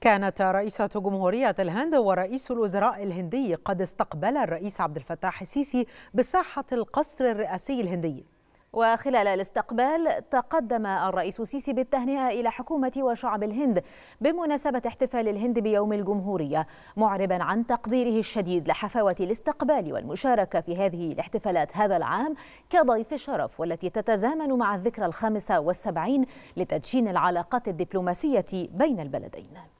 كانت رئيسة جمهورية الهند ورئيس الوزراء الهندي قد استقبلا الرئيس عبد الفتاح السيسي بساحة القصر الرئاسي الهندي وخلال الاستقبال تقدم الرئيس السيسي بالتهنئة إلى حكومة وشعب الهند بمناسبة احتفال الهند بيوم الجمهورية معربا عن تقديره الشديد لحفاوة الاستقبال والمشاركة في هذه الاحتفالات هذا العام كضيف الشرف والتي تتزامن مع الذكرى الخامسة والسبعين لتدشين العلاقات الدبلوماسية بين البلدين